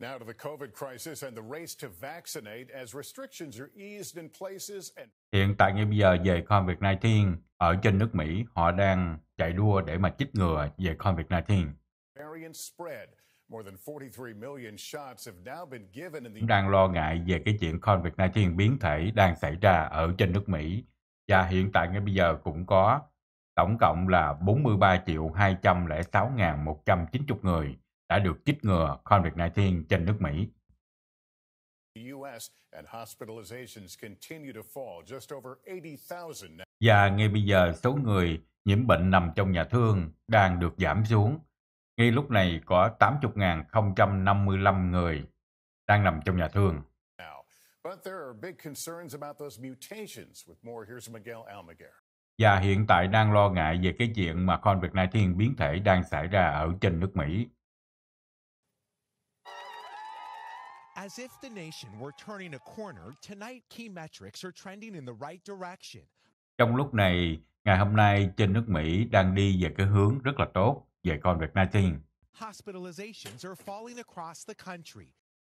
Now to the COVID crisis and the race to vaccinate as restrictions are eased in places and Hiện tại ngay bây giờ về COVID-19, ở trên nước Mỹ họ đang chạy đua để mà chích ngừa về COVID-19. Đang lo ngại về cái chuyện COVID-19 biến thể đang xảy ra ở trên nước Mỹ và hiện tại ngay bây giờ cũng có tổng cộng là 43 triệu 206.190 người đã được chích ngừa COVID-19 trên nước Mỹ. Và ngay bây giờ số người nhiễm bệnh nằm trong nhà thương đang được giảm xuống. Ngay lúc này có 80.055 người đang nằm trong nhà thương. Và hiện tại đang lo ngại về cái chuyện mà COVID-19 biến thể đang xảy ra ở trên nước Mỹ. As if the nation were turning a corner, tonight key metrics are trending in the right direction. Trong lúc này, ngày hôm nay trên nước Mỹ đang đi về cái hướng rất là tốt về COVID-19. Hospitalizations are falling across the country.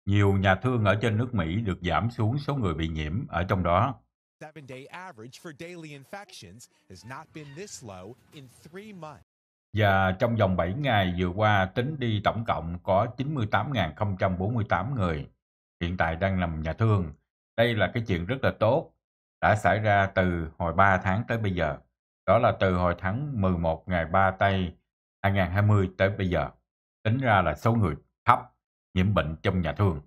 Nhiều nhà thương ở trên nước Mỹ được giảm xuống số người bị nhiễm ở trong đó. Seven-day average for daily infections has not been this low in three months và trong vòng 7 ngày vừa qua tính đi tổng cộng có 98.048 người hiện tại đang nằm nhà thương. Đây là cái chuyện rất là tốt đã xảy ra từ hồi 3 tháng tới bây giờ. Đó là từ hồi tháng 11 ngày 3 tây 2020 tới bây giờ. Tính ra là số người thấp nhiễm bệnh trong nhà thương.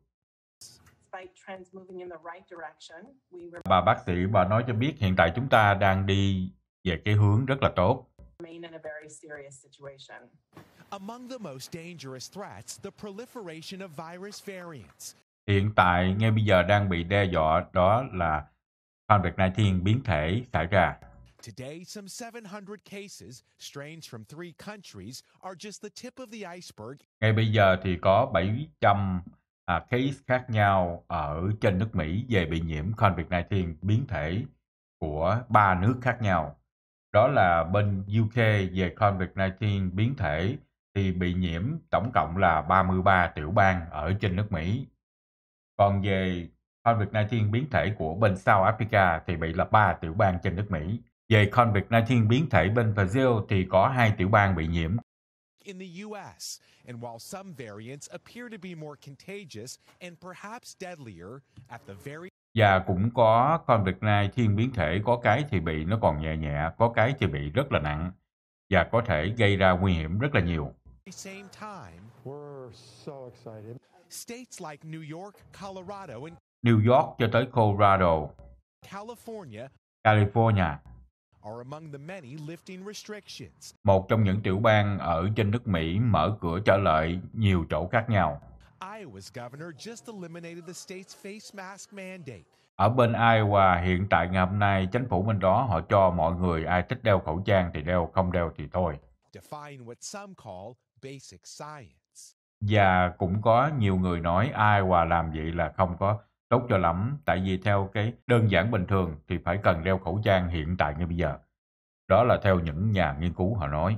Bà bác sĩ bà nói cho biết hiện tại chúng ta đang đi về cái hướng rất là tốt in a very serious situation. Among the most dangerous threats, the proliferation of virus variants. Hiện tại, ngay bây giờ đang bị đe dọa đó là COVID-19 biến thể xảy ra. Today, some 700 cases, strains from three countries, are just the tip of the iceberg. Ngay bây giờ thì có 700 à, case khác nhau ở trên nước Mỹ về bị nhiễm COVID-19 biến thể của ba nước khác nhau đó là bên UK về COVID-19 biến thể thì bị nhiễm tổng cộng là 33 tiểu bang ở trên nước Mỹ. Còn về COVID-19 biến thể của bên South Africa thì bị là 3 tiểu bang trên nước Mỹ. Về COVID-19 biến thể bên Brazil thì có 2 tiểu bang bị nhiễm. in the u And while some variants appear to be more contagious and perhaps deadlier, at the very và cũng có con vật nai thiên biến thể có cái thì bị nó còn nhẹ nhẹ, có cái thì bị rất là nặng và có thể gây ra nguy hiểm rất là nhiều. New York cho tới Colorado, California một trong những tiểu bang ở trên nước Mỹ mở cửa trở lại nhiều chỗ khác nhau. Iowa's governor just eliminated the state's face mask mandate. Ở bên Iowa hiện tại ngày hôm nay chính phủ bên đó họ cho mọi người ai thích đeo khẩu trang thì đeo, không đeo thì thôi. Define what some call basic science. Và cũng có nhiều người nói Iowa làm vậy là không có tốt cho lắm tại vì theo cái đơn giản bình thường thì phải cần đeo khẩu trang hiện tại như bây giờ. Đó là theo những nhà nghiên cứu họ nói.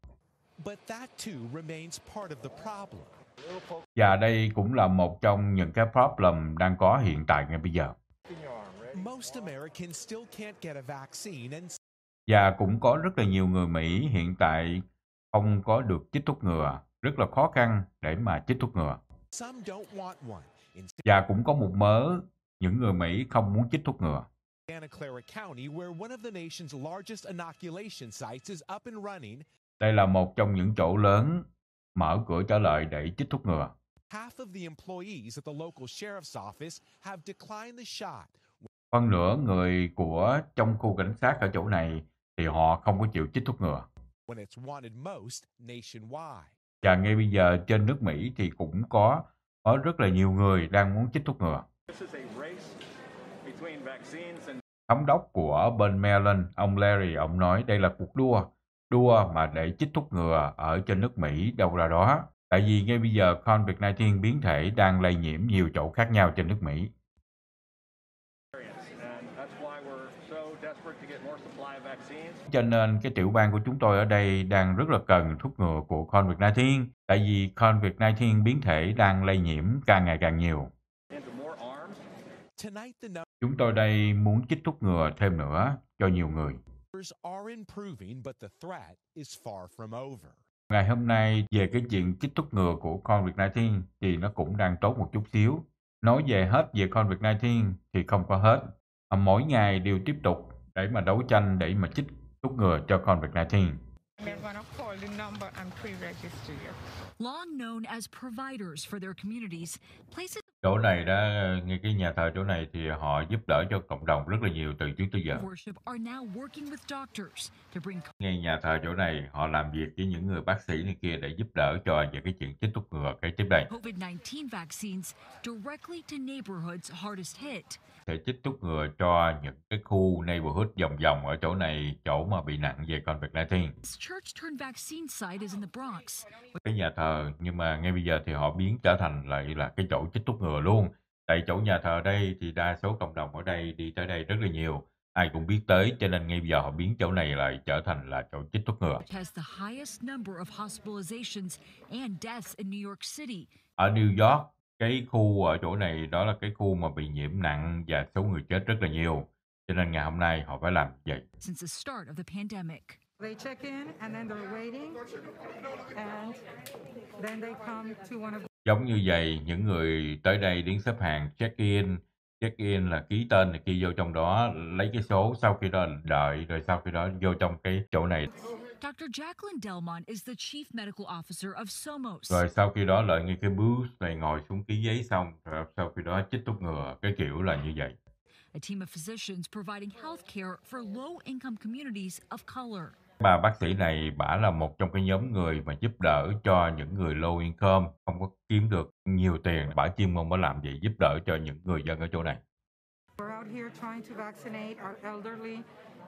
Và đây cũng là một trong những cái problem đang có hiện tại ngay bây giờ. Và cũng có rất là nhiều người Mỹ hiện tại không có được chích thuốc ngừa, rất là khó khăn để mà chích thuốc ngừa. Và cũng có một mớ những người Mỹ không muốn chích thuốc ngừa. Santa Clara County, where one of the nation's largest inoculation sites is up and running, đây là một trong những chỗ lớn mở cửa trở lại để chích thuốc ngừa. Phần nửa người của trong khu cảnh sát ở chỗ này thì họ không có chịu chích thuốc ngừa. Và ngay bây giờ trên nước Mỹ thì cũng có có rất là nhiều người đang muốn chích thuốc ngừa. Thống đốc của bên Maryland, ông Larry, ông nói đây là cuộc đua đua mà để chích thuốc ngừa ở trên nước Mỹ đâu ra đó. Tại vì ngay bây giờ COVID-19 biến thể đang lây nhiễm nhiều chỗ khác nhau trên nước Mỹ. Cho nên cái tiểu bang của chúng tôi ở đây đang rất là cần thuốc ngừa của COVID-19 tại vì COVID-19 biến thể đang lây nhiễm càng ngày càng nhiều. Chúng tôi đây muốn chích thuốc ngừa thêm nữa cho nhiều người. Ngày hôm nay về cái chuyện chích thuốc ngừa của COVID-19 thì nó cũng đang tốt một chút xíu. Nói về hết về COVID-19 thì không có hết. Mỗi ngày đều tiếp tục để mà đấu tranh để mà chích thuốc ngừa cho COVID-19. Long known as providers for their communities, places Chỗ này đó, ngay cái nhà thờ chỗ này thì họ giúp đỡ cho cộng đồng rất là nhiều từ trước tới giờ. Ngay nhà thờ chỗ này, họ làm việc với những người bác sĩ này kia để giúp đỡ cho về cái chuyện chích thuốc ngừa cái tiếp đây. Sẽ chích thuốc ngừa cho những cái khu neighborhood vòng vòng ở chỗ này, chỗ mà bị nặng về COVID-19. Cái nhà thờ, nhưng mà ngay bây giờ thì họ biến trở thành lại là cái chỗ chích thuốc ngừa thừa luôn tại chỗ nhà thờ đây thì đa số cộng đồng ở đây đi tới đây rất là nhiều ai cũng biết tới cho nên ngay giờ họ biến chỗ này lại trở thành là chỗ chích thuốc ngừa. Ở New York, cái khu ở chỗ này đó là cái khu mà bị nhiễm nặng và số người chết rất là nhiều. Cho nên ngày hôm nay họ phải làm vậy. They check in and then they're waiting and then they come to one of Giống như vậy, những người tới đây đến xếp hàng check-in, check-in là ký tên này khi vô trong đó, lấy cái số, sau khi đó đợi, rồi sau khi đó vô trong cái chỗ này. Dr. Jacqueline Delmont is the chief medical officer of Somos. Rồi sau khi đó lại như cái booth này ngồi xuống ký giấy xong, rồi sau khi đó chích thuốc ngừa, cái kiểu là như vậy. A team of physicians providing health care for low-income communities of color bà bác sĩ này bả là một trong cái nhóm người mà giúp đỡ cho những người low income không có kiếm được nhiều tiền bả chuyên môn bả làm gì giúp đỡ cho những người dân ở chỗ này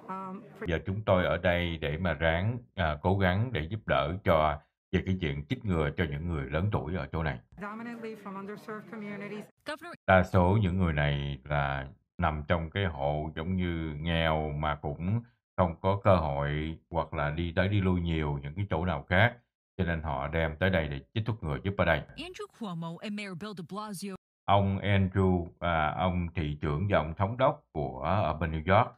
um, giờ chúng tôi ở đây để mà ráng à, cố gắng để giúp đỡ cho về cái chuyện chích ngừa cho những người lớn tuổi ở chỗ này. Đa số những người này là nằm trong cái hộ giống như nghèo mà cũng không có cơ hội hoặc là đi tới đi lui nhiều những cái chỗ nào khác cho nên họ đem tới đây để chích thuốc ngừa giúp ở đây. Andrew Cuomo and Mayor Bill de Blasio Ông Andrew, à, ông thị trưởng và ông thống đốc của ở bên New York,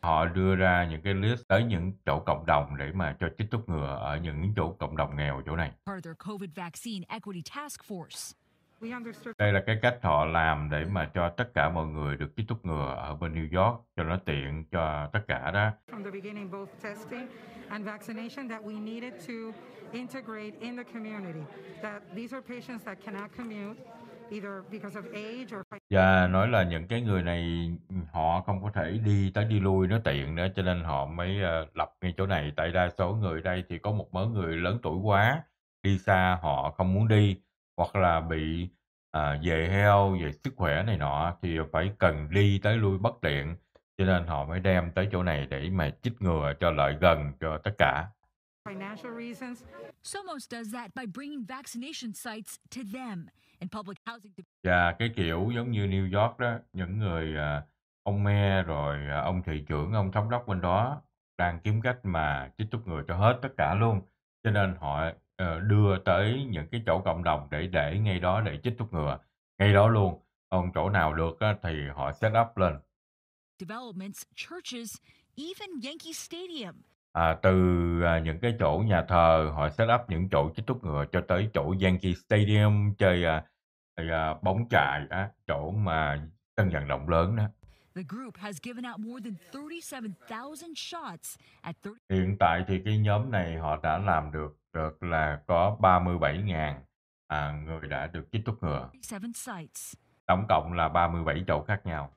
họ đưa ra những cái list tới những chỗ cộng đồng để mà cho chích thuốc ngừa ở những chỗ cộng đồng nghèo chỗ này. Đây là cái cách họ làm để mà cho tất cả mọi người được chích thuốc ngừa ở bên New York cho nó tiện cho tất cả đó. and vaccination that we needed to integrate in the community. That these are patients that cannot commute either because of age or Và nói là những cái người này họ không có thể đi tới đi lui nó tiện nữa cho nên họ mới ờ, lập ngay chỗ này tại đa số người đây thì có một mớ người lớn tuổi quá đi xa họ không muốn đi hoặc là bị à, về heo về sức khỏe này nọ thì phải cần đi tới lui bất tiện cho nên họ mới đem tới chỗ này để mà chích ngừa cho lợi gần cho tất cả financial reasons. Và cái kiểu giống như New York đó, những người ờ, ông me rồi ờ, ông thị trưởng, ông thống đốc bên đó đang kiếm cách mà chích chúc người cho hết tất cả luôn. Cho nên họ Ờ, đưa tới những cái chỗ cộng đồng để để ngay đó để chích thuốc ngừa ngay đó luôn còn chỗ nào được thì họ set up lên developments, churches, even Yankee Stadium. À, từ à, những cái chỗ nhà thờ họ set up những chỗ chích thuốc ngừa cho tới chỗ Yankee Stadium chơi à, à, bóng chài á, chỗ mà sân vận động lớn đó. The group has given out more than 37,000 shots at 30... Hiện tại thì cái nhóm này họ đã làm được được là có 37.000 à, người đã được chích thuốc ngừa. Tổng cộng là 37 chỗ khác nhau.